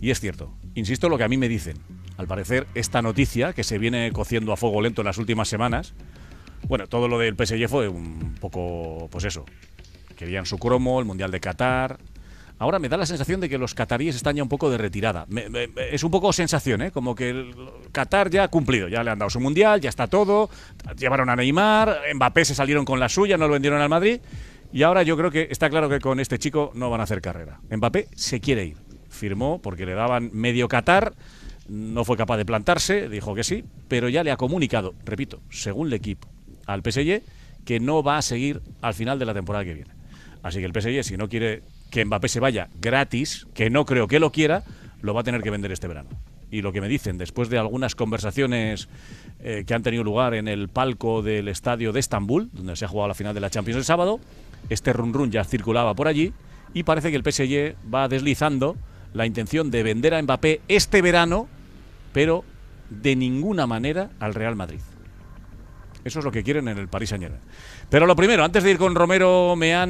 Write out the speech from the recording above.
Y es cierto, insisto lo que a mí me dicen. Al parecer, esta noticia que se viene cociendo a fuego lento en las últimas semanas, bueno, todo lo del PSG fue un poco, pues eso. Querían su cromo, el Mundial de Qatar. Ahora me da la sensación de que los cataríes están ya un poco de retirada. es un poco sensación, ¿eh? Como que el Qatar ya ha cumplido, ya le han dado su Mundial, ya está todo. Llevaron a Neymar, Mbappé se salieron con la suya, no lo vendieron al Madrid. Y ahora yo creo que está claro que con este chico no van a hacer carrera. Mbappé se quiere ir firmó porque le daban medio Qatar, no fue capaz de plantarse, dijo que sí, pero ya le ha comunicado, repito, según el equipo, al PSG que no va a seguir al final de la temporada que viene. Así que el PSG, si no quiere que Mbappé se vaya gratis, que no creo que lo quiera, lo va a tener que vender este verano. Y lo que me dicen, después de algunas conversaciones eh, que han tenido lugar en el palco del estadio de Estambul, donde se ha jugado la final de la Champions el sábado, este run run ya circulaba por allí y parece que el PSG va deslizando la intención de vender a Mbappé este verano, pero de ninguna manera al Real Madrid. Eso es lo que quieren en el parís Saint-Germain. Pero lo primero, antes de ir con Romero Meán